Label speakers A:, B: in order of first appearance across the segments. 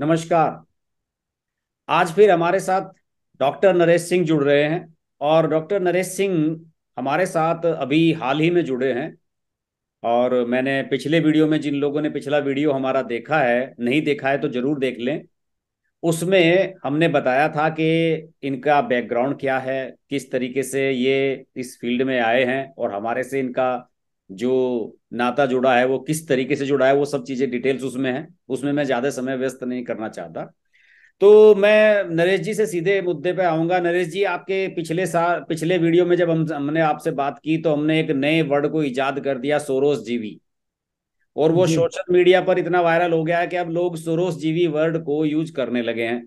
A: नमस्कार आज फिर हमारे साथ डॉक्टर नरेश सिंह जुड़ रहे हैं और डॉक्टर नरेश सिंह हमारे साथ अभी हाल ही में जुड़े हैं और मैंने पिछले वीडियो में जिन लोगों ने पिछला वीडियो हमारा देखा है नहीं देखा है तो जरूर देख लें उसमें हमने बताया था कि इनका बैकग्राउंड क्या है किस तरीके से ये इस फील्ड में आए हैं और हमारे से इनका जो नाता जुड़ा है वो किस तरीके से जुड़ा है वो सब चीजें डिटेल्स उसमें है उसमें मैं ज्यादा समय व्यस्त नहीं करना चाहता तो मैं नरेश जी से सीधे मुद्दे पे आऊंगा नरेश जी आपके पिछले साल पिछले वीडियो में जब हम हमने आपसे बात की तो हमने एक नए वर्ड को इजाद कर दिया सोरोस जीवी और वो सोशल मीडिया पर इतना वायरल हो गया है कि अब लोग सोरोस जीवी वर्ड को यूज करने लगे हैं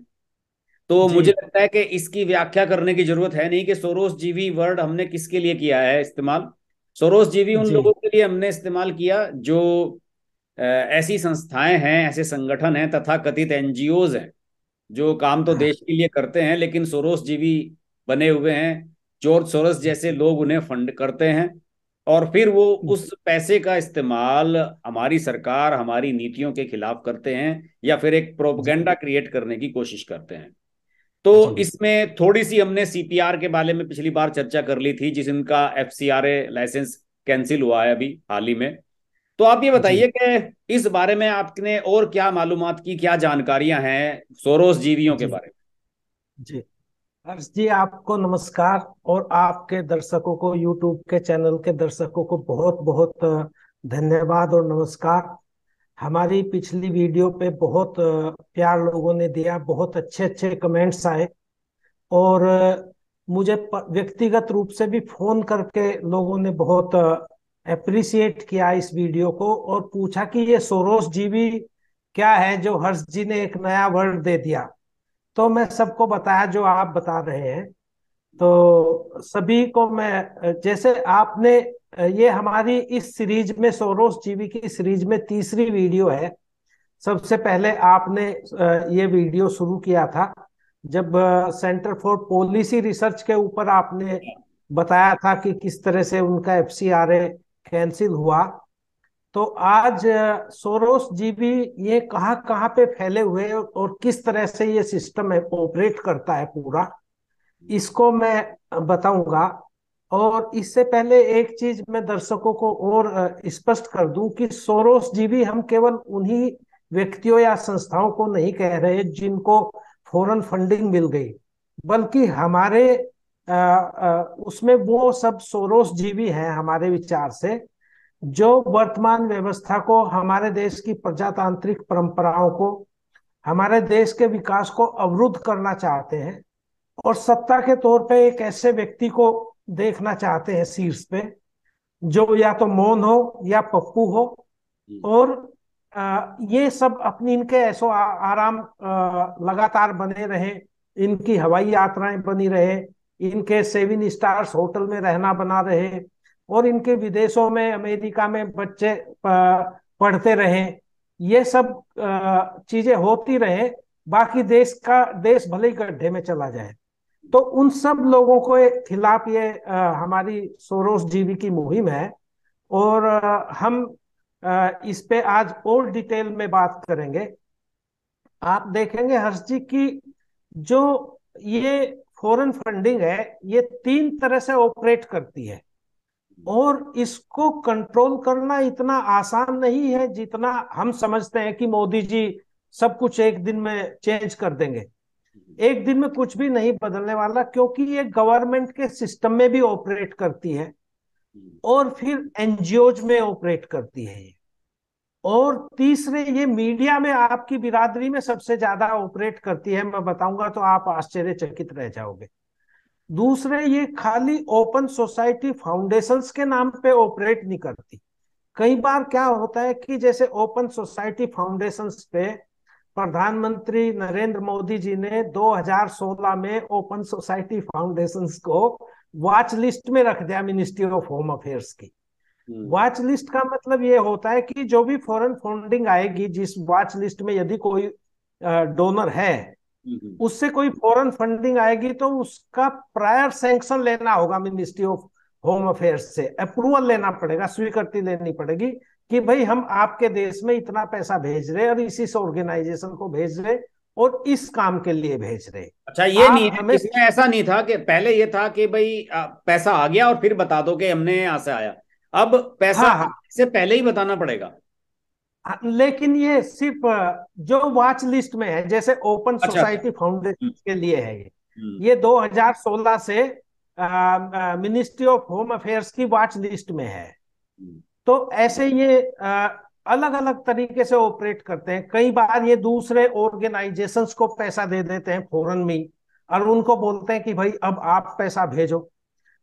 A: तो मुझे लगता है कि इसकी व्याख्या करने की जरूरत है नहीं कि सोरोस जीवी वर्ड हमने किसके लिए किया है इस्तेमाल सोरोस जीवी उन जी। लोगों के लिए हमने इस्तेमाल किया जो ऐसी संस्थाएं हैं ऐसे संगठन हैं तथा कथित एनजीओज हैं जो काम तो हाँ। देश के लिए करते हैं लेकिन सोरोस जीवी बने हुए हैं जोर सोरस जैसे लोग उन्हें फंड करते हैं और फिर वो हम्म। उस पैसे का इस्तेमाल हमारी सरकार हमारी नीतियों के खिलाफ करते हैं या फिर एक प्रोपगेंडा क्रिएट करने की कोशिश करते हैं तो इसमें थोड़ी सी हमने सीपीआर के बारे में पिछली बार चर्चा कर ली थी जिसका एफ लाइसेंस कैंसिल हुआ है अभी हाल ही में तो आप ये बताइए कि इस बारे में आपने और क्या मालूम की क्या जानकारियां हैं सोरोस जीवियों के बारे में
B: जी हर्ष जी आपको नमस्कार और आपके दर्शकों को यूट्यूब के चैनल के दर्शकों को बहुत बहुत धन्यवाद और नमस्कार हमारी पिछली वीडियो पे बहुत प्यार लोगों ने दिया बहुत अच्छे अच्छे कमेंट्स आए और मुझे व्यक्तिगत रूप से भी फोन करके लोगों ने बहुत अप्रिसिएट किया इस वीडियो को और पूछा कि ये सोरोस जी भी क्या है जो हर्ष जी ने एक नया वर्ड दे दिया तो मैं सबको बताया जो आप बता रहे हैं तो सभी को मैं जैसे आपने ये हमारी इस सीरीज में सोरोस जीवी की सीरीज में तीसरी वीडियो है सबसे पहले आपने ये वीडियो शुरू किया था जब सेंटर फॉर पॉलिसी रिसर्च के ऊपर आपने बताया था कि किस तरह से उनका एफ सी आर कैंसिल हुआ तो आज सोरोस जीवी ये कहाँ कहाँ पे फैले हुए और किस तरह से ये सिस्टम है ऑपरेट करता है पूरा इसको मैं बताऊंगा और इससे पहले एक चीज मैं दर्शकों को और स्पष्ट कर दूं कि सोरोस जी भी हम केवल उन्हीं व्यक्तियों या संस्थाओं को नहीं कह रहे जिनको फॉरन फंडिंग मिल गई बल्कि हमारे आ, आ, उसमें वो सब सोरोस जीवी हैं हमारे विचार से जो वर्तमान व्यवस्था को हमारे देश की प्रजातांत्रिक परंपराओं को हमारे देश के विकास को अवरुद्ध करना चाहते हैं और सत्ता के तौर पे एक ऐसे व्यक्ति को देखना चाहते हैं शीर्ष पे जो या तो मोन हो या पप्पू हो और ये सब अपनी इनके ऐसो आराम लगातार बने रहे इनकी हवाई यात्राएं बनी रहे इनके सेवन स्टार्स होटल में रहना बना रहे और इनके विदेशों में अमेरिका में बच्चे पढ़ते रहे ये सब चीजें होती रहे बाकी देश का देश भले ही गड्ढे में चला जाए तो उन सब लोगों के खिलाफ ये हमारी सोरोस जीवी की मुहिम है और हम इस पे आज और डिटेल में बात करेंगे आप देखेंगे हर्ष जी की जो ये फॉरेन फंडिंग है ये तीन तरह से ऑपरेट करती है और इसको कंट्रोल करना इतना आसान नहीं है जितना हम समझते हैं कि मोदी जी सब कुछ एक दिन में चेंज कर देंगे एक दिन में कुछ भी नहीं बदलने वाला क्योंकि ये गवर्नमेंट के सिस्टम में भी ऑपरेट करती है और फिर एनजीओ में ऑपरेट करती है और तीसरे ये मीडिया में आपकी बिरादरी में सबसे ज्यादा ऑपरेट करती है मैं बताऊंगा तो आप आश्चर्यचकित रह जाओगे दूसरे ये खाली ओपन सोसाइटी फाउंडेशंस के नाम पे ऑपरेट नहीं करती कई बार क्या होता है कि जैसे ओपन सोसाइटी फाउंडेशंस पे प्रधानमंत्री नरेंद्र मोदी जी ने 2016 में ओपन सोसाइटी फाउंडेशन को वॉच लिस्ट में रख दिया मिनिस्ट्री ऑफ होम अफेयर्स की वॉच हम्म। लिस्ट का मतलब ये होता है कि जो भी फॉरेन फंडिंग आएगी जिस वॉच लिस्ट में यदि कोई डोनर है हम्म, हम्म। उससे कोई फॉरेन फंडिंग आएगी तो उसका प्रायर सैंक्शन लेना होगा मिनिस्ट्री ऑफ होम अफेयर्स से अप्रूवल लेना पड़ेगा स्वीकृति लेनी पड़ेगी कि भाई हम आपके देश में इतना पैसा भेज रहे और इसी ऑर्गेनाइजेशन को भेज रहे और इस काम के लिए भेज
A: रहे अच्छा ये नहीं हमें इसमें ऐसा नहीं था कि पहले ये था कि भाई पैसा आ गया और फिर बता दो कि हमने यहां से आया अब पैसा हाँ, हाँ, से पहले ही बताना पड़ेगा
B: हाँ, लेकिन ये सिर्फ जो वॉच लिस्ट में है जैसे ओपन अच्छा, सोसाइटी अच्छा। फाउंडेशन हम्म। के लिए है ये हम्म। ये 2016 से मिनिस्ट्री ऑफ होम अफेयर्स की वॉच लिस्ट में है
A: हम्म।
B: तो ऐसे ये आ, अलग अलग तरीके से ऑपरेट करते हैं कई बार ये दूसरे ऑर्गेनाइजेशन को पैसा दे देते हैं फॉरन में और उनको बोलते हैं कि भाई अब आप पैसा भेजो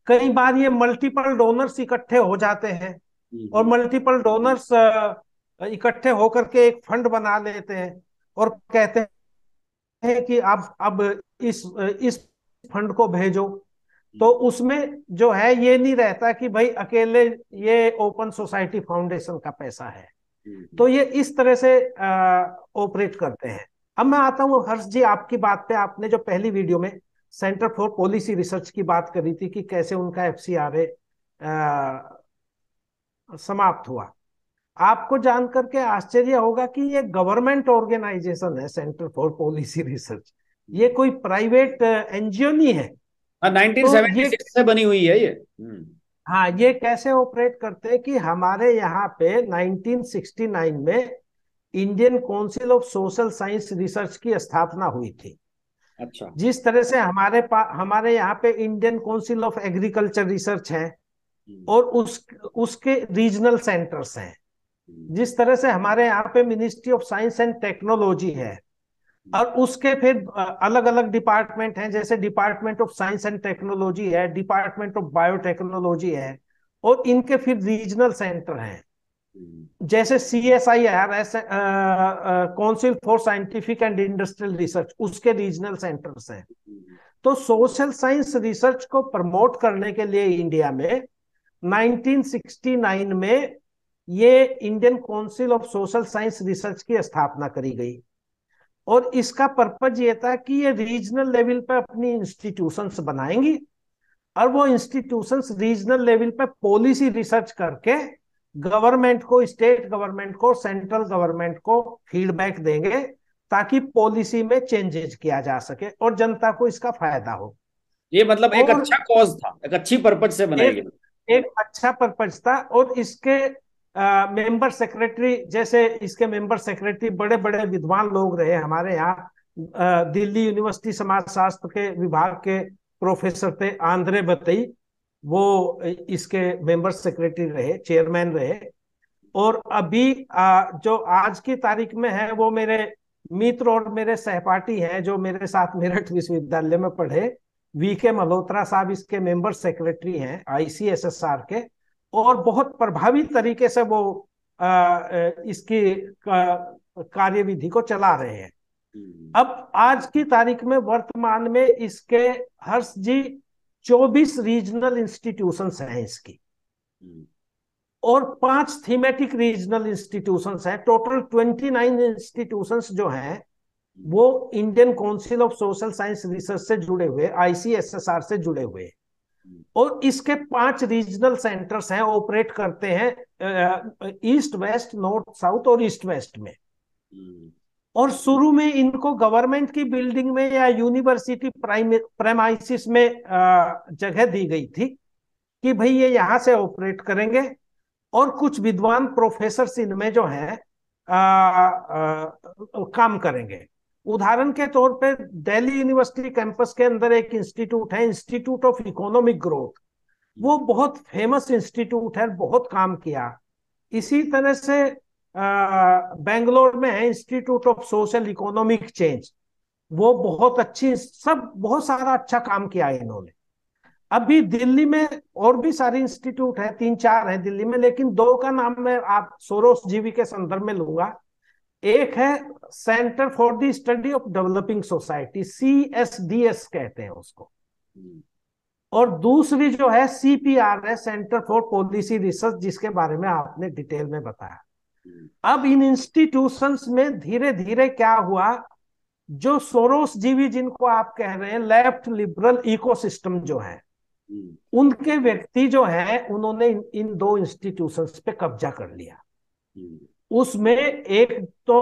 B: कई बार ये मल्टीपल डोनर्स इकट्ठे हो जाते हैं हम्म। और मल्टीपल डोनर्स इकट्ठे होकर के एक फंड बना लेते हैं और कहते हैं कि आप अब इस इस फंड को भेजो तो उसमें जो है ये नहीं रहता कि भाई अकेले ये ओपन सोसाइटी फाउंडेशन का पैसा है तो ये इस तरह से ऑपरेट करते हैं अब मैं आता हूँ हर्ष जी आपकी बात पे आपने जो पहली वीडियो में सेंटर फॉर पॉलिसी रिसर्च की बात करी थी कि कैसे उनका एफ सी समाप्त हुआ आपको जानकर के आश्चर्य होगा कि ये गवर्नमेंट ऑर्गेनाइजेशन है सेंटर फॉर पॉलिसी रिसर्च ये कोई प्राइवेट एनजीओ नहीं है 1976 हाँ, तो से बनी हुई है ये हम्म। हाँ ये कैसे ऑपरेट करते हैं कि हमारे यहाँ पे 1969 में Indian council of social science research की स्थापना हुई थी अच्छा जिस तरह से हमारे पास हमारे यहाँ पे Indian council of agriculture research है हम्म। और उस उसके रीजनल सेंटर्स हैं हम्म। जिस तरह से हमारे यहाँ पे ministry of science and technology है और उसके फिर अलग अलग डिपार्टमेंट हैं जैसे department of science and technology है डिपार्टमेंट ऑफ बायोटेक्नोलॉजी है और इनके फिर रीजनल सेंटर हैं हम्म। जैसे C S I R S council for scientific and industrial research उसके रीजनल सेंटर्स हैं हम्म। तो सोशल साइंस रिसर्च को प्रमोट करने के लिए इंडिया में 1969 में ये Indian council of social science research की स्थापना करी गई और इसका पर्पज ये था कि ये रीजनल लेवल पे अपनी इंस्टीट्यूशंस बनाएंगी और वो इंस्टीट्यूशंस रीजनल लेवल पे पॉलिसी रिसर्च करके गवर्नमेंट को स्टेट गवर्नमेंट को सेंट्रल गवर्नमेंट को फीडबैक देंगे ताकि पॉलिसी में चेंजेज किया जा सके और जनता को इसका फायदा हो
A: ये मतलब एक अच्छा कॉज था एक अच्छी पर्पज से बनाया एक,
B: एक अच्छा पर्पज था और इसके मेंबर सेक्रेटरी जैसे इसके मेंबर सेक्रेटरी बड़े बड़े विद्वान लोग रहे हमारे यहाँ दिल्ली यूनिवर्सिटी समाजशास्त्र के विभाग के प्रोफेसर थे आंध्रे बतई वो इसके मेंबर सेक्रेटरी रहे चेयरमैन रहे और अभी आ, जो आज की तारीख में है वो मेरे मित्र और मेरे सहपाठी हैं जो मेरे साथ मेरठ विश्वविद्यालय में पढ़े वी के मल्होत्रा साहब इसके मेंबर सेक्रेटरी हैं आईसीएसएसआर के और बहुत प्रभावी तरीके से वो आ, इसकी कार्यविधि को चला रहे हैं हम्म। अब आज की तारीख में वर्तमान में इसके हर्ष जी 24 रीजनल इंस्टीट्यूशन हैं इसकी हम्म। और पांच थीमेटिक रीजनल इंस्टीट्यूशन हैं टोटल 29 इंस्टीट्यूशन जो हैं वो Indian council of social science research से जुड़े हुए आईसीएसएसआर से जुड़े हुए और इसके पांच रीजनल सेंटर्स हैं ऑपरेट करते हैं ईस्ट वेस्ट नॉर्थ साउथ और ईस्ट वेस्ट में हम्म। और शुरू में इनको गवर्नमेंट की बिल्डिंग में या यूनिवर्सिटी प्राइमाइसिस में जगह दी गई थी कि भाई ये यहां से ऑपरेट करेंगे और कुछ विद्वान प्रोफेसर इनमें जो है आ, आ, काम करेंगे उदाहरण के तौर पे दिल्ली यूनिवर्सिटी कैंपस के अंदर एक इंस्टीट्यूट है इंस्टीट्यूट ऑफ इकोनॉमिक ग्रोथ वो बहुत फेमस इंस्टीट्यूट है बहुत काम किया इसी तरह से बेंगलोर में है institute of social economic change वो बहुत अच्छी सब बहुत सारा अच्छा काम किया है इन्होंने अभी दिल्ली में और भी सारे इंस्टीट्यूट है तीन चार है दिल्ली में लेकिन दो का नाम मैं आप सोरोस जीवी के संदर्भ में लूंगा एक है centre for the study of developing society C S D S कहते हैं उसको हम्म। और दूसरी जो है सीपीआर है सेंटर फॉर पॉलिसी रिसर्च जिसके बारे में आपने डिटेल में बताया हम्म। अब इन इंस्टीट्यूशंस में धीरे धीरे क्या हुआ जो सोरोस जीवी जिनको आप कह रहे हैं लेफ्ट लिबरल इकोसिस्टम जो है
A: हम्म।
B: उनके व्यक्ति जो है उन्होंने इन, इन दो इंस्टीट्यूशंस पे कब्जा कर लिया उसमें एक तो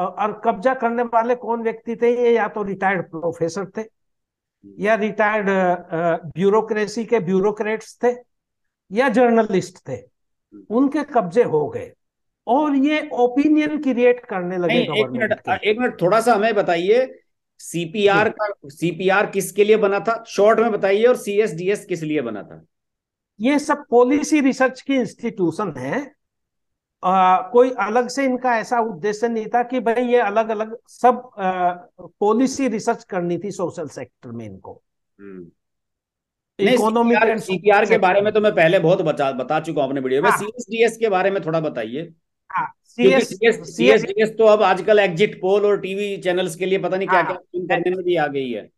B: और कब्जा करने वाले कौन व्यक्ति थे ये या तो रिटायर्ड हम्म। प्रोफेसर थे या रिटायर्ड ब्यूरोक्रेसी के ब्यूरोक्रेट्स थे या जर्नलिस्ट थे उनके कब्जे हो गए और ये
A: ओपिनियन क्रिएट करने लगे गवर्नमेंट एक मिनट थोड़ा सा हमें बताइए सीपीआर का सीपीआर किसके लिए बना था शॉर्ट में बताइए और सीएसडीएस किस लिए बना था ये सब पॉलिसी रिसर्च की इंस्टीट्यूशन है आ, कोई अलग से
B: इनका ऐसा उद्देश्य नहीं था कि भाई ये अलग अलग सब पॉलिसी रिसर्च करनी
A: थी सोशल सेक्टर में इनको इकोनॉमी हम्म। सीपीआर के बारे में तो मैं पहले बहुत बता बता चुका हूं अपने वीडियो में सीएसडीएस हाँ। के बारे में थोड़ा बताइए सीएसडीएस हाँ, तो अब आजकल एग्जिट पोल और टीवी चैनल्स के लिए पता नहीं क्या हाँ। क्या करने में भी आ गई है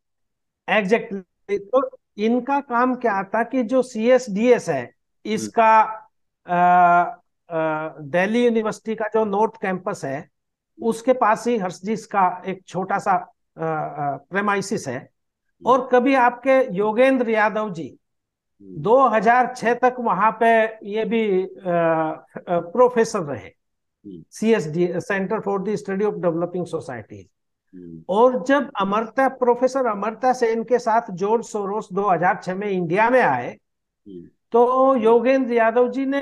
B: एग्जैक्टली तो इनका काम क्या था कि जो सीएसडीएस है हम्म। इसका दिल्ली यूनिवर्सिटी का जो नॉर्थ कैंपस है उसके पास ही हर्षजीस का एक छोटा सा प्रेमाइसिस है हम्म। और कभी आपके योगेंद्र यादव जी 2006 हम्म। तक वहां पे ये भी प्रोफेसर रहे C S D centre for the study of developing societies और जब अमरता प्रोफेसर अमरता से इनके साथ जॉर्ज सोरोस 2006 में इंडिया में आए
A: हम्म।
B: तो योगेंद्र यादव जी ने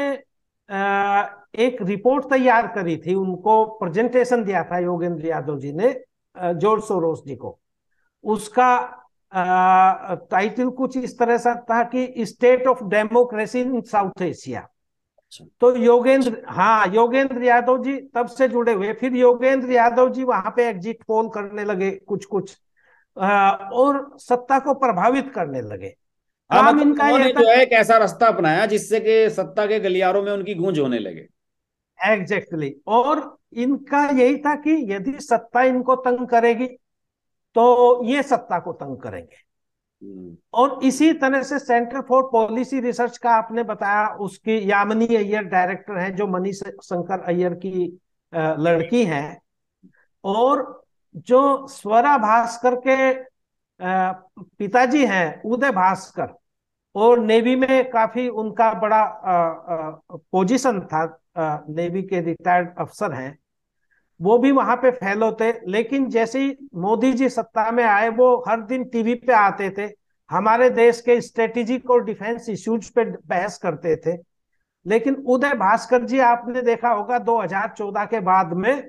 B: एक रिपोर्ट तैयार करी थी उनको प्रेजेंटेशन दिया था योगेंद्र यादव जी ने जोर सोरोस जी को उसका टाइटल कुछ इस तरह से था कि state of democracy in South Asia तो योगेंद्र हाँ योगेंद्र यादव जी तब से जुड़े हुए फिर योगेंद्र यादव जी वहां पे एग्जिट पोल करने लगे कुछ कुछ
A: और सत्ता को प्रभावित करने लगे आम हाँ, मतलब इनका ये जो है एक ऐसा रास्ता अपनाया जिससे कि सत्ता के गलियारों में उनकी गूंज होने लगे एग्जैक्टली exactly. और इनका यही था कि यदि सत्ता इनको तंग करेगी तो ये
B: सत्ता को तंग करेंगे हम्म। और इसी तरह से सेंटर फॉर पॉलिसी रिसर्च का आपने बताया उसकी यामिनी अय्यर डायरेक्टर हैं जो मनी शंकर अय्यर की लड़की हैं और जो स्वरा भास्कर के पिताजी हैं उदय भास्कर और नेवी में काफी उनका बड़ा पोजीशन था नेवी के रिटायर्ड अफसर हैं वो भी वहां पे फेल होते लेकिन जैसे ही मोदी जी सत्ता में आए वो हर दिन टीवी पे आते थे हमारे देश के स्ट्रेटेजिक और डिफेंस इश्यूज पे बहस करते थे लेकिन उदय भास्कर जी आपने देखा होगा 2014 के बाद में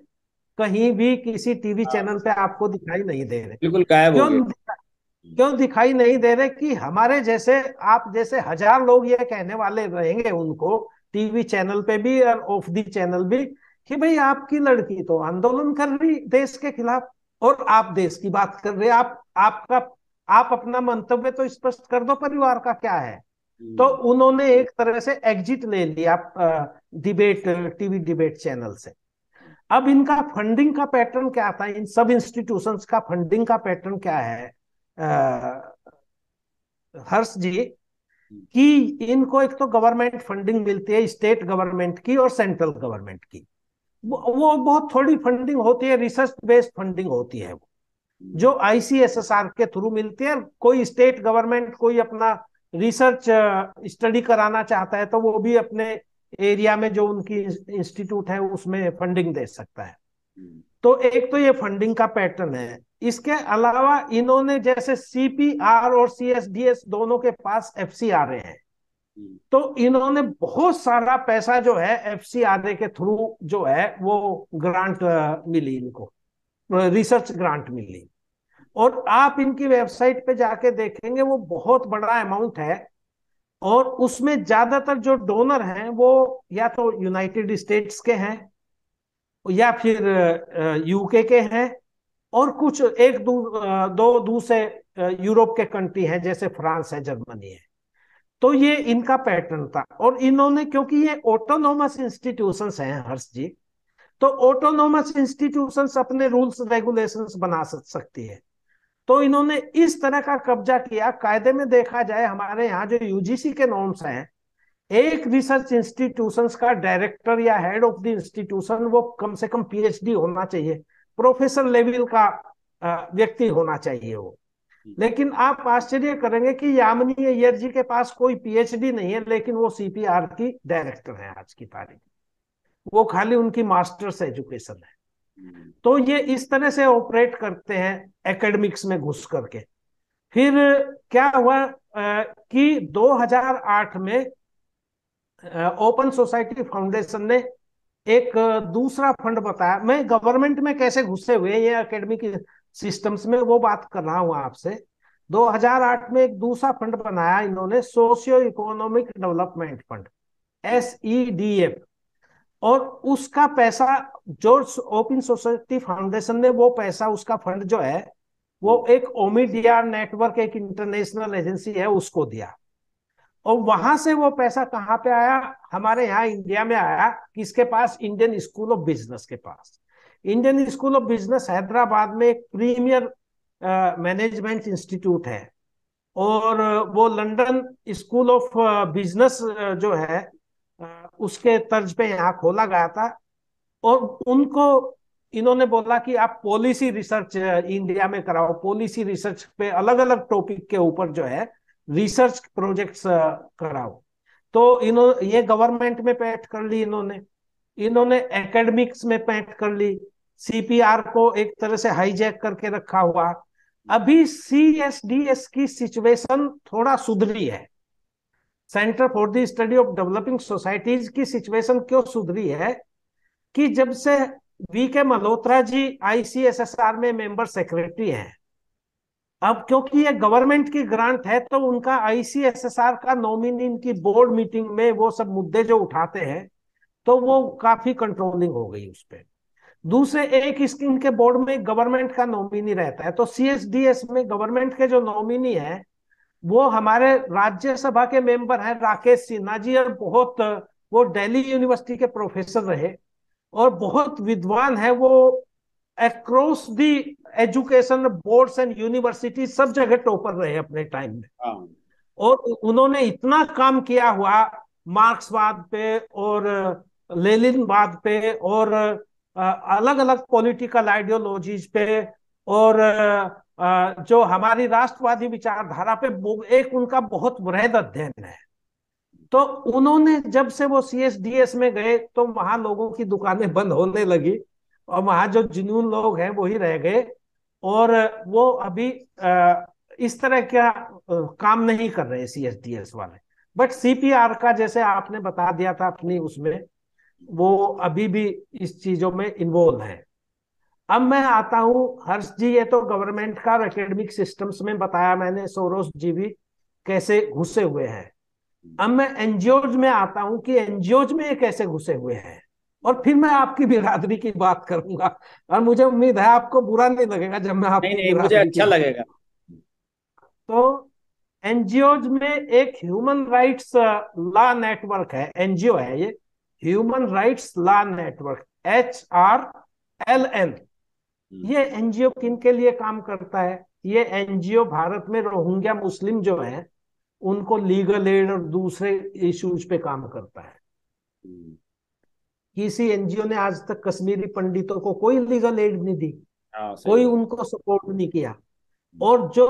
B: कहीं भी किसी टीवी चैनल हाँ। पे आपको दिखाई नहीं दे रहे
A: बिल्कुल गायब हो
B: क्यों दिखाई नहीं दे रहे कि हमारे जैसे आप जैसे हजार लोग ये कहने वाले रहेंगे उनको टीवी चैनल पे भी और ऑफ दी चैनल भी कि भाई आपकी लड़की तो आंदोलन कर रही देश के खिलाफ और आप देश की बात कर रहे आप आपका आप अपना मंतव्य तो स्पष्ट कर दो परिवार का क्या है हम्म। तो उन्होंने एक तरह से एग्जिट ले लिया डिबेट टीवी डिबेट चैनल से अब इनका फंडिंग का पैटर्न क्या था इन सब इंस्टीट्यूशंस का फंडिंग का पैटर्न क्या है हर्ष जी कि इनको एक तो गवर्नमेंट फंडिंग मिलती है स्टेट गवर्नमेंट की और सेंट्रल गवर्नमेंट की वो बहुत थोड़ी फंडिंग होती है रिसर्च बेस्ड फंडिंग होती है वो जो आईसीएसएसआर के थ्रू मिलती है कोई स्टेट गवर्नमेंट कोई अपना रिसर्च स्टडी कराना चाहता है तो वो भी अपने एरिया में जो उनकी इंस्टीट्यूट है उसमें फंडिंग दे सकता है तो एक तो ये फंडिंग का पैटर्न है इसके अलावा इन्होंने जैसे सीपीआर और सीएसडीएस दोनों के पास एफसीआरए है तो इन्होंने बहुत सारा पैसा जो है एफ के थ्रू जो है वो ग्रांट मिली इनको रिसर्च ग्रांट मिली और आप इनकी वेबसाइट पे जाके देखेंगे वो बहुत बड़ा अमाउंट है और उसमें ज्यादातर जो डोनर हैं वो या तो यूनाइटेड स्टेट्स के हैं या फिर यूके के हैं और कुछ एक दू, दो दूसरे यूरोप के कंट्री हैं जैसे फ्रांस है जर्मनी है तो ये इनका पैटर्न था और इन्होंने क्योंकि ये ऑटोनोमस इंस्टीट्यूशंस हैं हर्ष जी तो ऑटोनोमस इंस्टीट्यूशंस अपने रूल्स रेगुलेशंस बना सकती है तो इन्होंने इस तरह का कब्जा किया कायदे में देखा जाए हमारे यहाँ जो यूजीसी के नॉर्म्स हैं एक रिसर्च इंस्टीट्यूशंस का डायरेक्टर या हेड ऑफ द इंस्टीट्यूशन वो कम से कम पीएचडी होना चाहिए प्रोफेसर लेवल का व्यक्ति होना चाहिए वो लेकिन आप आश्चर्य करेंगे कि यामिनी अयर जी के पास कोई पीएचडी नहीं है लेकिन वो सीपीआर की डायरेक्टर है आज की तारीख वो खाली उनकी मास्टर्स एजुकेशन है हम्म। तो ये इस तरह से ऑपरेट करते हैं एकेडमिक्स में घुस करके फिर क्या हुआ कि 2008 में ओपन सोसाइटी फाउंडेशन ने एक दूसरा फंड बताया मैं गवर्नमेंट में कैसे घुसे हुए ये अकेडमिक सिस्टम्स में वो बात कर रहा हूँ आपसे 2008 में एक दूसरा फंड बनाया इन्होंने socio economic development fund S F और उसका पैसा जो ओपन सोसाइटी फाउंडेशन ने वो पैसा उसका फंड जो है वो एक ओमिडिया नेटवर्क एक इंटरनेशनल एजेंसी है उसको दिया और वहां से वो पैसा कहाँ पे आया हमारे यहाँ इंडिया में आया किसके पास इंडियन स्कूल ऑफ बिजनेस के पास Indian school of business Hyderabad में एक प्रीमियर मैनेजमेंट इंस्टीट्यूट है और वो लंदन स्कूल ऑफ बिजनेस जो है उसके तर्ज पे यहाँ खोला गया था और उनको इन्होंने बोला कि आप पॉलिसी रिसर्च इंडिया में कराओ पॉलिसी रिसर्च पे अलग अलग टॉपिक के ऊपर जो है रिसर्च प्रोजेक्ट्स uh, कराओ तो इन्होंने ये गवर्नमेंट में पैठ कर ली इन्होंने इन्होंने एकेडमिक्स में पैठ कर ली सीपीआर को एक तरह से हाईजैक करके रखा हुआ अभी सीएसडीएस की सिचुएशन थोड़ा सुधरी है centre for the study of developing societies की सिचुएशन क्यों सुधरी है कि जब से V K Malhotra ji ICSSR में मेंबर सेक्रेटरी हैं अब क्योंकि ये गवर्नमेंट की ग्रांट है तो उनका आईसीएसएसआर का नॉमिनी इनकी बोर्ड मीटिंग में वो सब मुद्दे जो उठाते हैं तो वो काफी कंट्रोलिंग हो गई उस पर दूसरे एक स्कीम के बोर्ड में गवर्नमेंट का नॉमिनी रहता है तो सीएसडीएस में गवर्नमेंट के जो नॉमिनी है वो हमारे राज्यसभा के मेंबर हैं राकेश सिन्हा जी और बहुत वो दिल्ली यूनिवर्सिटी के प्रोफेसर रहे और बहुत विद्वान है वो across the education boards and university सब जगह टॉपर रहे अपने टाइम में हाँ। और उन्होंने इतना काम किया हुआ मार्क्सवाद पे और लेलिनवाद पे और अलग अलग पॉलिटिकल आइडियोलॉजीज पे और जो हमारी राष्ट्रवादी विचारधारा पे एक उनका बहुत वृहद अध्ययन है तो उन्होंने जब से वो सी में गए तो वहां लोगों की दुकानें बंद होने लगी और वहां जो जुनून लोग हैं वही रह गए और वो अभी इस तरह क्या काम नहीं कर रहे सी एस डी एस वाले बट सीपीआर का जैसे आपने बता दिया था अपनी उसमें वो अभी भी इस चीजों में इन्वॉल्व है अब मैं आता हूं हर्ष जी ये तो गवर्नमेंट का एकेडमिक सिस्टम्स में बताया मैंने सोरोस जी भी कैसे घुसे हुए हैं अब मैं एनजीओज में आता हूं कि एनजीओज में कैसे घुसे हुए हैं और फिर मैं आपकी बिरादरी की बात करूंगा और मुझे उम्मीद है आपको बुरा नहीं लगेगा जब मैं आपकी नहीं, नहीं, मुझे अच्छा लगेगा तो एनजीओ में एक ह्यूमन राइट्स लॉ नेटवर्क है एनजीओ है ये human rights law network H R L N हम्म। ये एनजीओ किन के लिए काम करता है ये एनजीओ भारत में रोहिंग्या मुस्लिम जो है उनको लीगल एड और दूसरे इश्यूज पे काम करता है हम्म। किसी एनजीओ ने आज तक कश्मीरी पंडितों को कोई लीगल एड नहीं दी हाँ, कोई उनको सपोर्ट नहीं किया और जो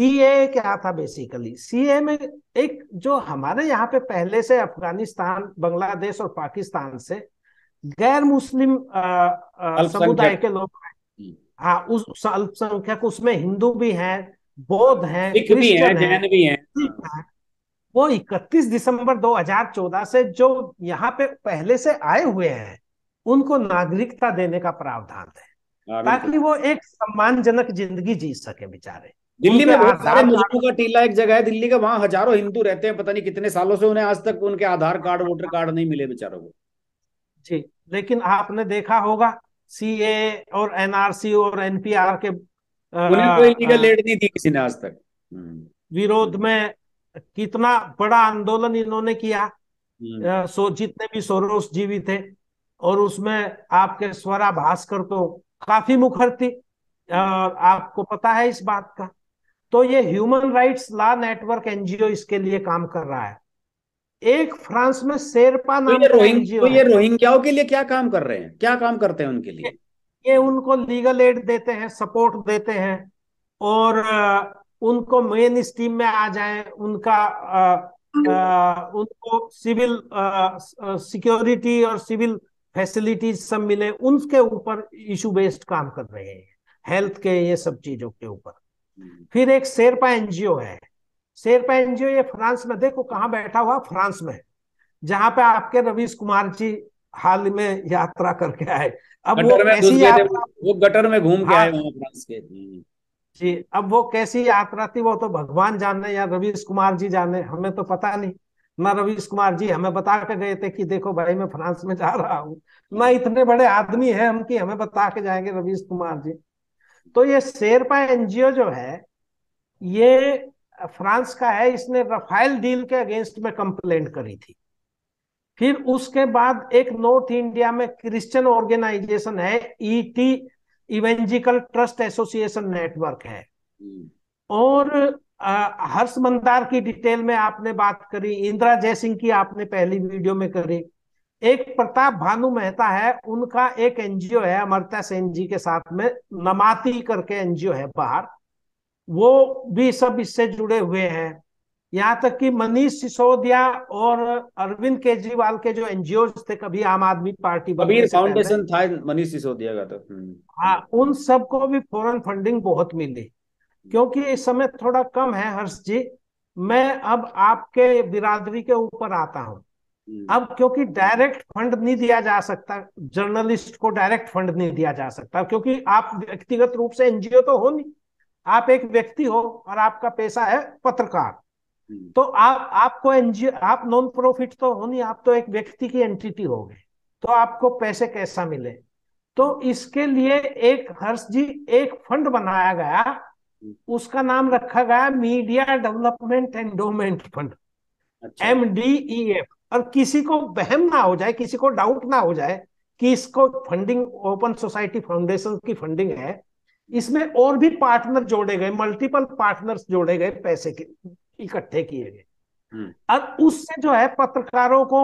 B: ए क्या था बेसिकली ए में एक जो हमारे यहाँ पे पहले से अफगानिस्तान बांग्लादेश और पाकिस्तान से गैर मुस्लिम समुदाय के लोग हाँ उस अल्पसंख्यक उसमें हिंदू भी हैं बौद्ध हैं सिख भी हैं जैन भी हैं वो 31 दिसंबर 2014 से जो यहाँ पे पहले से आए हुए हैं उनको नागरिकता देने का प्रावधान है हाँ, ताकि वो एक सम्मानजनक जिंदगी जी सके बेचारे
A: दिल्ली में बहुत सारे मुस्लिमों का टीला एक जगह है दिल्ली का वहां हजारों हिंदू रहते हैं पता नहीं कितने सालों से उन्हें आज तक उनके आधार कार्ड वोटर कार्ड नहीं मिले बेचारों को जी लेकिन
B: आपने देखा होगा सी ए और एनआरसी और एनपीआर के आ, कोई लीगल नहीं
A: थी किसी ने आज तक हम्म।
B: विरोध में कितना बड़ा आंदोलन इन्होंने किया हम्म। सो जितने भी सोरोस जीवी थे और उसमें आपके स्वरा भास्कर तो काफी मुखर थी आपको पता है इस बात का तो ये human rights law network NGO इसके लिए काम कर रहा है एक फ्रांस में शेरपा तो नाम तो ये तो ये रोहिंग्याओं के लिए क्या काम कर रहे हैं क्या काम करते हैं उनके लिए ये उनको लीगल एड देते हैं सपोर्ट देते हैं और उनको मेन स्ट्रीम में आ जाए उनका आ, आ, उनको सिविल सिक्योरिटी और सिविल फैसिलिटीज सब मिले उनके ऊपर इशू बेस्ड काम कर रहे हैं हेल्थ के ये सब चीजों के ऊपर हम्म। फिर एक शेरपा एनजीओ है शेरपा एनजीओ ये फ्रांस में देखो कहाँ बैठा हुआ फ्रांस में जहां पे आपके रवीश कुमार जी हाल में यात्रा करके आए
A: अब वो ऐसी यात्रा वो गटर में घूम के आए हाँ। फ्रांस के हम्म। जी अब वो
B: कैसी यात्रा थी वो तो भगवान जाने या रवीश कुमार जी जाने हमें तो पता नहीं ना रवीश कुमार जी हमें बता के गए थे कि देखो भाई मैं फ्रांस में जा रहा हूँ ना इतने बड़े आदमी है हम कि हमें बता के जाएंगे रवीश कुमार जी तो ये शेरपा एनजीओ जो है ये फ्रांस का है इसने रफाइल डील के अगेंस्ट में कंप्लेंट करी थी फिर उसके बाद एक नॉर्थ इंडिया में क्रिश्चियन ऑर्गेनाइजेशन है ET evangelical trust association network है हम्म। और हर्ष मंदार की डिटेल में आपने बात करी इंदिरा जयसिंह की आपने पहली वीडियो में करी एक प्रताप भानु मेहता है उनका एक एनजीओ है अमरता सेन जी के साथ में नमाती करके एनजीओ है बाहर वो भी सब इससे जुड़े हुए हैं यहाँ तक कि मनीष सिसोदिया और अरविंद केजरीवाल के जो एनजीओ थे कभी आम आदमी पार्टी फाउंडेशन
A: था मनीष सिसोदिया का तो हम्म।
B: हाँ उन सबको भी फॉरेन फंडिंग बहुत मिली क्योंकि इस समय थोड़ा कम है हर्ष जी मैं अब आपके बिरादरी के ऊपर आता हूँ हम्म। अब क्योंकि डायरेक्ट फंड नहीं दिया जा सकता जर्नलिस्ट को डायरेक्ट फंड नहीं दिया जा सकता क्योंकि आप व्यक्तिगत रूप से एनजीओ तो हो नहीं आप एक व्यक्ति हो और आपका पैसा है पत्रकार हम्म। तो आप आपको एनजीओ आप नॉन प्रॉफिट तो हो नहीं आप तो एक व्यक्ति की एंटिटी हो गए तो आपको पैसे कैसा मिले तो इसके लिए एक हर्ष जी एक फंड बनाया गया हम्म। उसका नाम रखा गया media development endowment fund M D E F और किसी को बहम ना हो जाए किसी को डाउट ना हो जाए कि इसको फंडिंग ओपन सोसाइटी फाउंडेशन की फंडिंग है इसमें और भी पार्टनर जोड़े गए मल्टीपल पार्टनर्स जोड़े गए पैसे के इकट्ठे किए गए हम्म। अब उससे जो है पत्रकारों को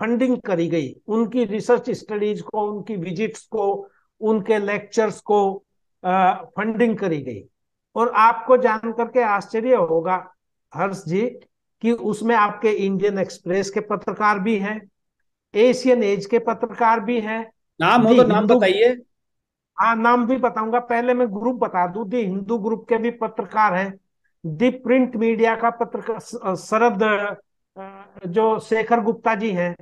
B: फंडिंग करी गई उनकी रिसर्च स्टडीज को उनकी विजिट्स को उनके लेक्चर्स को फंडिंग करी गई और आपको जान करके आश्चर्य होगा हर्ष जी कि उसमें आपके इंडियन एक्सप्रेस के पत्रकार भी हैं एशियन एज के पत्रकार भी हैं
A: नाम हो तो नाम बताइए
B: हाँ नाम भी बताऊंगा पहले मैं ग्रुप बता दू दी हिंदू ग्रुप के भी पत्रकार हैं दी प्रिंट मीडिया का पत्रकार शरद जो शेखर गुप्ता जी हैं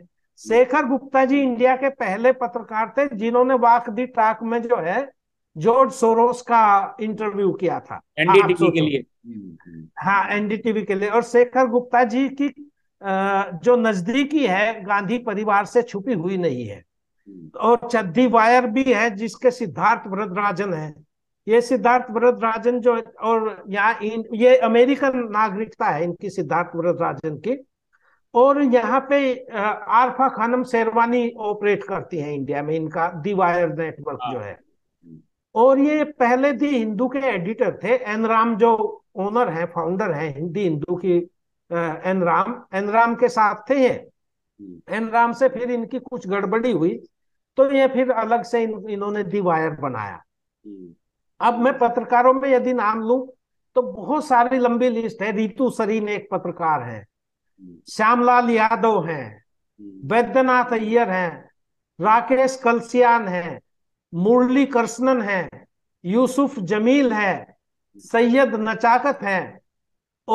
B: शेखर गुप्ता जी इंडिया के पहले पत्रकार थे जिन्होंने वाक दी टाक में जो है जॉर्ज सोरोस का इंटरव्यू किया था एनडीटीवी के
A: लिए
B: हाँ एनडीटीवी के लिए और शेखर गुप्ता जी की जो नजदीकी है गांधी परिवार से छुपी हुई नहीं है हम्म। और चद्दी वायर भी है जिसके सिद्धार्थ वरदराजन है ये सिद्धार्थ वरद राजन जो और यहाँ ये अमेरिकन नागरिकता है इनकी सिद्धार्थ वरद राजन की और यहाँ पे आरफा खानम शेरवानी ऑपरेट करती है इंडिया में इनका दिवायर नेटवर्क जो है हाँ। और ये पहले दी हिंदू के एडिटर थे एन राम जो ओनर है फाउंडर है हिंदी हिंदू की एन राम एन राम के साथ थे ये
A: हम्म।
B: एन राम से फिर इनकी कुछ गड़बड़ी हुई तो ये फिर अलग से इन, इन्होंने दी वायर बनाया हम्म। अब मैं पत्रकारों में यदि नाम लू तो बहुत सारी लंबी लिस्ट है रितु सरीन एक पत्रकार है श्यामलाल यादव है वैद्यनाथ अय्यर है राकेश कलसियान है मुरली कृष्णन है यूसुफ जमील है सैयद नचाकत है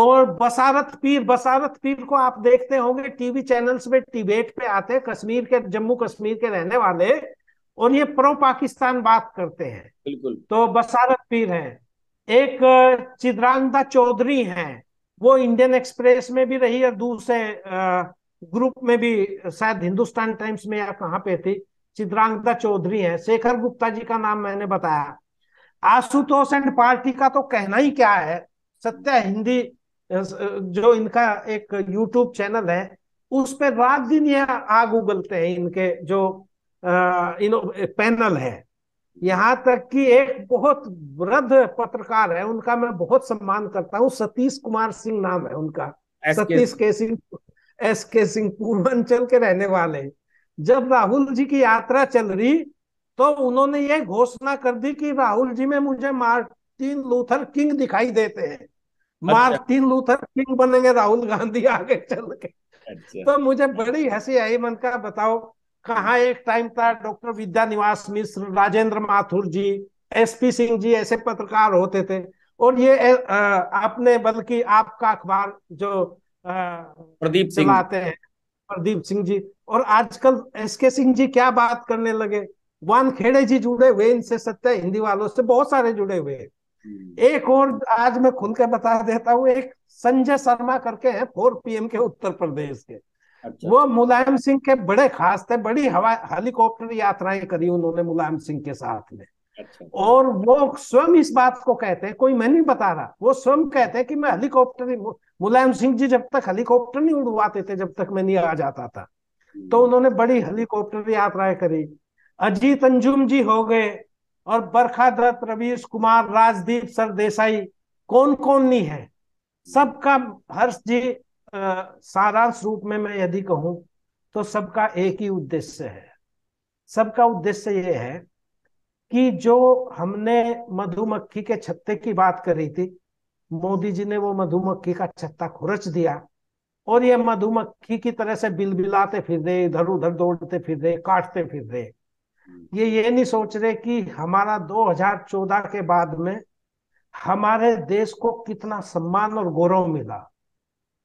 B: और बसारत पीर बसारत पीर को आप देखते होंगे टीवी चैनल्स में टिबेट पे आते कश्मीर के जम्मू कश्मीर के रहने वाले और ये प्रो पाकिस्तान बात करते हैं बिल्कुल तो बसारत पीर हैं एक चिद्रांता चौधरी हैं वो इंडियन एक्सप्रेस में भी रही और दूसरे ग्रुप में भी शायद हिंदुस्तान टाइम्स में या कहाँ पे थी चिद्रांता चौधरी हैं शेखर गुप्ता जी का नाम मैंने बताया आशुतोष एंड पार्टी का तो कहना ही क्या है सत्या हिंदी जो इनका एक यूट्यूब चैनल है उस पर रात दिन ये आग उगलते हैं इनके जो यू नो पैनल है यहाँ तक कि एक बहुत वृद्ध पत्रकार है उनका मैं बहुत सम्मान करता हूँ सतीश कुमार सिंह नाम है उनका सतीश के सिंह एस के सिंह पूर्वांचल के रहने वाले जब राहुल जी की यात्रा चल रही तो उन्होंने ये घोषणा कर दी कि राहुल जी में मुझे मार्टिन लूथर किंग दिखाई देते हैं
A: अच्छा। मार्टिन
B: लूथर किंग बनेंगे राहुल गांधी आगे चल के अच्छा। तो मुझे बड़ी हंसी आई मन का बताओ कहा एक टाइम था doctor Vidya Niwas Mishra Rajendra Mathur ji S P Singh ji ऐसे पत्रकार होते थे और ये आपने बल्कि आपका अखबार जो प्रदीप सिंह आते हैं प्रदीप सिंह जी और आजकल एस के सिंह जी क्या बात करने लगे वानखेड़े जी जुड़े हुए इनसे सत्य हिंदी वालों से बहुत सारे जुड़े हुए हैं हम्म। एक और आज मैं खुल के बता देता हूँ एक संजय शर्मा करके हैं फोर पीएम के उत्तर प्रदेश के अच्छा। वो अच्छा। मुलायम सिंह के बड़े खास थे बड़ी हवा हेलीकॉप्टर यात्राएं करी उन्होंने मुलायम सिंह के साथ में अच्छा। और वो स्वयं इस बात को कहते हैं कोई मैं नहीं बता रहा वो स्वयं कहते हैं कि मैं हेलीकॉप्टर मुलायम सिंह जी जब तक हेलीकॉप्टर नहीं उड़वाते थे जब तक मैं नहीं आ जाता था तो हम्म। उन्होंने बड़ी हेलीकॉप्टर यात्राएं करी अजीत अंजुम जी हो गए और बरखा दत्त रवीश कुमार राजदीप सरदेसाई कौन कौन नहीं है सबका हर्ष जी सारांश रूप में मैं यदि कहूं तो सबका एक ही उद्देश्य है सबका उद्देश्य ये है कि जो हमने मधुमक्खी के छत्ते की बात करी थी मोदी जी ने वो मधुमक्खी का छत्ता खुरच दिया और ये मधुमक्खी की तरह से बिलबिलाते फिर रहे इधर उधर दौड़ते फिर रहे काटते फिर रहे हम्म। ये ये नहीं सोच रहे कि हमारा 2014 के बाद में हमारे देश को कितना सम्मान और गौरव मिला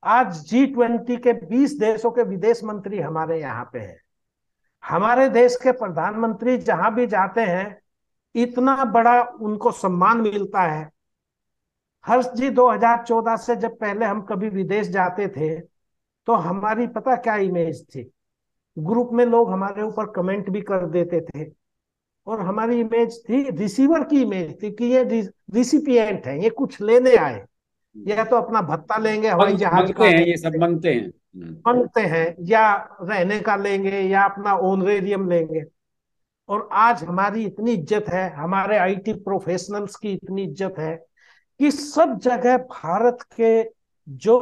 B: आज जी ट्वेंटी के बीस देशों के विदेश मंत्री हमारे यहाँ पे हैं हमारे देश के प्रधानमंत्री जहां भी जाते हैं इतना बड़ा उनको सम्मान मिलता है हर्ष जी 2014 से जब पहले हम कभी विदेश जाते थे तो हमारी पता क्या इमेज थी ग्रुप में लोग हमारे ऊपर कमेंट भी कर देते थे और हमारी इमेज थी रिसीवर की इमेज थी कि ये रिसिपियंट है ये कुछ लेने आए या तो अपना भत्ता लेंगे हवाई जहाज का हैं ये
A: सब मंगते हैं हम्म।
B: मंगते हैं या रहने का लेंगे या अपना ओनरेरियम लेंगे और आज हमारी इतनी इज्जत है हमारे आईटी प्रोफेशनल्स की इतनी इज्जत है कि सब जगह भारत के जो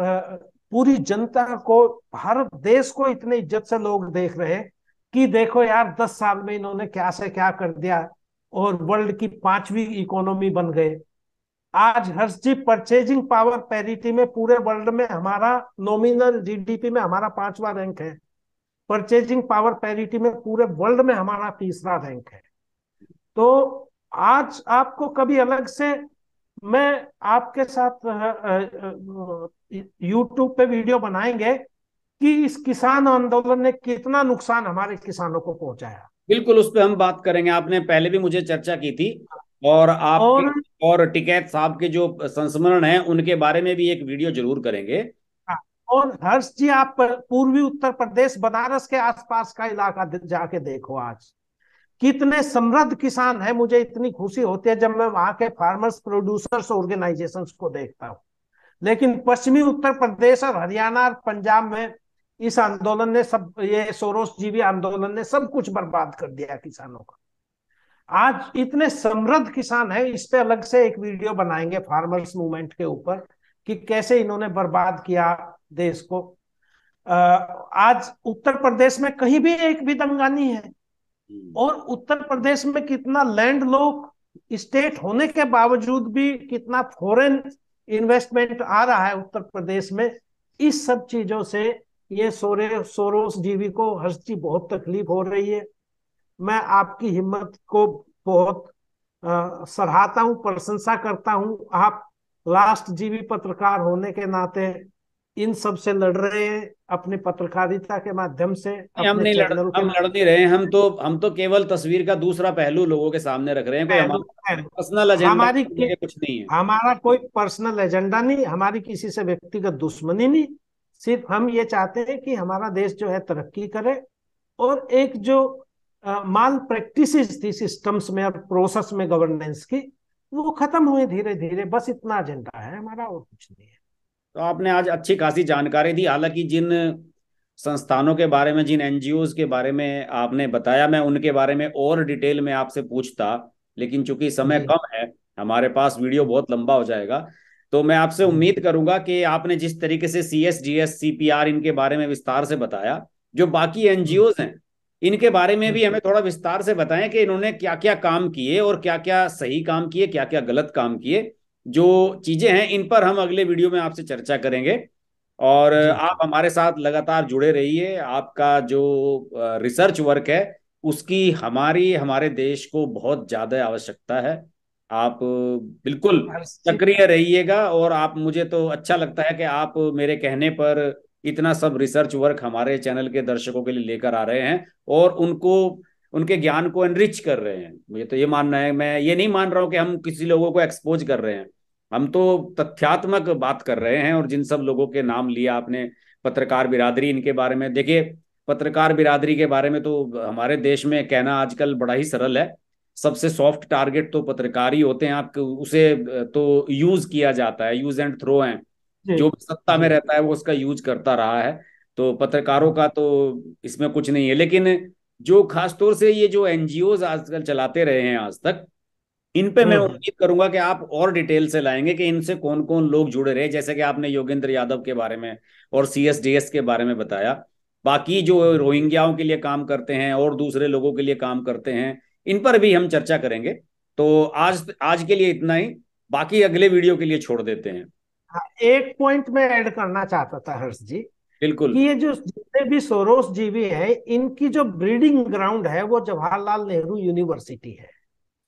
B: पूरी जनता को भारत देश को इतनी इज्जत से लोग देख रहे हैं कि देखो यार दस साल में इन्होंने क्या से क्या कर दिया और वर्ल्ड की पांचवी इकोनॉमी बन गए आज Harsh ji purchasing power parity में पूरे वर्ल्ड में हमारा नॉमिनल जीडीपी में हमारा पांचवा रैंक है परचेजिंग पावर पैरिटी में पूरे वर्ल्ड में हमारा तीसरा रैंक है तो आज आपको कभी अलग से मैं आपके साथ यूट्यूब पे वीडियो बनाएंगे कि इस किसान आंदोलन ने कितना नुकसान हमारे किसानों को पहुंचाया
A: बिल्कुल उस पर हम बात करेंगे आपने पहले भी मुझे चर्चा की थी और आप और, और टिकैत साहब के जो संस्मरण है उनके बारे में भी एक वीडियो जरूर करेंगे
B: हाँ, और हर्ष जी आप पूर्वी उत्तर प्रदेश बनारस के आसपास का इलाका जाके देखो आज कितने समृद्ध किसान है मुझे इतनी खुशी होती है जब मैं वहां के फार्मर्स प्रोड्यूसर्स ऑर्गेनाइजेशन को देखता हूँ लेकिन पश्चिमी उत्तर प्रदेश और हरियाणा और पंजाब में इस आंदोलन ने सब ये सोरोस जीवी आंदोलन ने सब कुछ बर्बाद कर दिया किसानों का आज इतने समृद्ध किसान है इस पे अलग से एक वीडियो बनाएंगे फार्मर्स मूवमेंट के ऊपर कि कैसे इन्होंने बर्बाद किया देश को आज उत्तर प्रदेश में कहीं भी एक भी दंगानी है हम्म। और उत्तर प्रदेश में कितना लैंड लोक स्टेट होने के बावजूद भी कितना फॉरेन इन्वेस्टमेंट आ रहा है उत्तर प्रदेश में इस सब चीजों से ये सोरे सोरोस जीवी को हर चीज बहुत तकलीफ हो रही है मैं आपकी हिम्मत को बहुत सराहता हूँ प्रशंसा करता हूँ आप लास्ट जीवी पत्रकार होने के नाते इन सब से लड़ रहे हैं अपने पत्रकारिता के माध्यम से हम नहीं लड़ हम लड़ नहीं
A: रहे हम तो हम तो केवल तस्वीर का दूसरा पहलू लोगों के सामने रख रहे हैं कोई पर्सनल एजेंडा हमारी कुछ नहीं है हमारा
B: कोई पर्सनल एजेंडा नहीं हमारी किसी से व्यक्तिगत दुश्मनी नहीं सिर्फ हम ये चाहते हैं कि हमारा देश जो है तरक्की करे और एक जो माल प्रैक्टिस थी सिस्टम्स में और प्रोसेस में गवर्नेंस की वो खत्म हुए धीरे धीरे बस इतना एजेंडा है हमारा और कुछ नहीं है
A: तो आपने आज अच्छी खासी जानकारी दी हालांकि जिन संस्थानों के बारे में जिन एनजीओ के बारे में आपने बताया मैं उनके बारे में और डिटेल में आपसे पूछता लेकिन चूंकि समय कम है हमारे पास वीडियो बहुत लंबा हो जाएगा तो मैं आपसे उम्मीद करूंगा कि आपने जिस तरीके से C S G S C P R इनके बारे में विस्तार से बताया जो बाकी एनजीओ हैं इनके बारे में भी हम्म। हमें थोड़ा विस्तार से बताएं कि इन्होंने क्या क्या काम किए और क्या क्या सही काम किए क्या क्या गलत काम किए जो चीजें हैं इन पर हम अगले वीडियो में आपसे चर्चा करेंगे और आप हमारे साथ लगातार जुड़े रहिए आपका जो रिसर्च वर्क है उसकी हमारी हमारे देश को बहुत ज्यादा आवश्यकता है आप बिल्कुल सक्रिय रहिएगा और आप मुझे तो अच्छा लगता है कि आप मेरे कहने पर इतना सब रिसर्च वर्क हमारे चैनल के दर्शकों के लिए लेकर आ रहे हैं और उनको उनके ज्ञान को एनरिच कर रहे हैं मुझे तो ये मानना है मैं ये नहीं मान रहा हूँ कि हम किसी लोगों को एक्सपोज कर रहे हैं हम तो तथ्यात्मक बात कर रहे हैं और जिन सब लोगों के नाम लिया आपने पत्रकार बिरादरी इनके बारे में देखिए पत्रकार बिरादरी के बारे में तो हमारे देश में कहना आजकल बड़ा ही सरल है सबसे सॉफ्ट टारगेट तो पत्रकार ही होते हैं आप उसे तो यूज किया जाता है यूज एंड थ्रो हैं जो भी सत्ता में रहता है वो उसका यूज करता रहा है तो पत्रकारों का तो इसमें कुछ नहीं है लेकिन जो खासतौर से ये जो एनजीओ आजकल चलाते रहे हैं आज तक इन पे मैं हम्म। उम्मीद करूंगा कि आप और डिटेल से लाएंगे कि इनसे कौन कौन लोग जुड़े रहे जैसे कि आपने योगेंद्र यादव के बारे में और सीएसडीएस के बारे में बताया बाकी जो रोहिंग्याओं के लिए काम करते हैं और दूसरे लोगों के लिए काम करते हैं इन पर भी हम चर्चा करेंगे तो आज आज के लिए इतना ही बाकी अगले वीडियो के लिए छोड़ देते हैं
B: हाँ, एक पॉइंट में ऐड करना चाहता था हर्ष जी
A: बिल्कुल कि ये जो
B: जितने भी सोरोस जीवी है इनकी जो ब्रीडिंग ग्राउंड है वो जवाहरलाल नेहरू
A: यूनिवर्सिटी है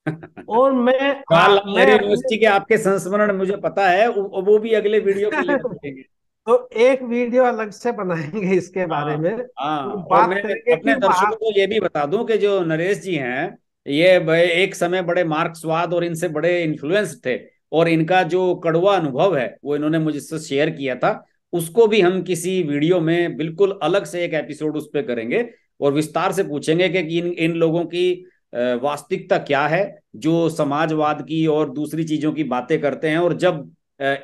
A: और मैं जवाहरलाल नेहरू यूनिवर्सिटी के आपके संस्मरण मुझे पता है वो भी अगले वीडियो के लिए तो एक वीडियो अलग से बनाएंगे इसके हाँ, बारे में आ, हाँ, तो बात अपने दर्शकों को ये भी बता दूं कि जो नरेश जी हैं ये एक समय बड़े मार्क्सवाद और इनसे बड़े इन्फ्लुएंस थे और इनका जो कड़वा अनुभव है वो इन्होंने मुझसे शेयर किया था उसको भी हम किसी वीडियो में बिल्कुल अलग से एक एपिसोड उस पर करेंगे और विस्तार से पूछेंगे कि इन इन लोगों की वास्तविकता क्या है जो समाजवाद की और दूसरी चीजों की बातें करते हैं और जब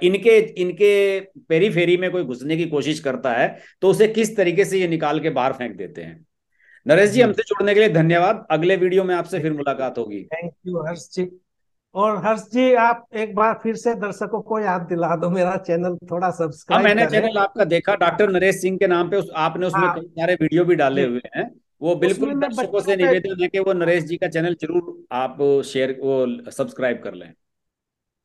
A: इनके इनके पेरी फेरी में कोई घुसने की कोशिश करता है तो उसे किस तरीके से ये निकाल के बाहर फेंक देते हैं नरेश जी हमसे जुड़ने के लिए धन्यवाद अगले वीडियो में आपसे फिर मुलाकात होगी
B: थैंक यू हर्ष जी और हर्ष जी आप एक बार फिर से दर्शकों को याद दिला दो मेरा चैनल थोड़ा सब्सक्राइब हाँ, मैंने चैनल
A: आपका देखा डॉक्टर नरेश सिंह के नाम पे उस, आपने उसमें हाँ, कई सारे वीडियो भी डाले हुए हैं वो बिल्कुल दर्शकों से निवेदन है कि वो नरेश जी का चैनल जरूर आप शेयर वो सब्सक्राइब कर लें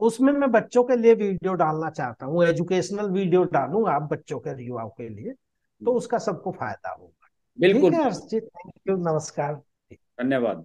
B: उसमें मैं बच्चों के लिए वीडियो डालना चाहता हूँ एजुकेशनल वीडियो डालूंगा आप बच्चों के युवाओं के लिए तो हम्म। उसका सबको फायदा होगा
A: बिल्कुल थैंक
B: यू नमस्कार
A: धन्यवाद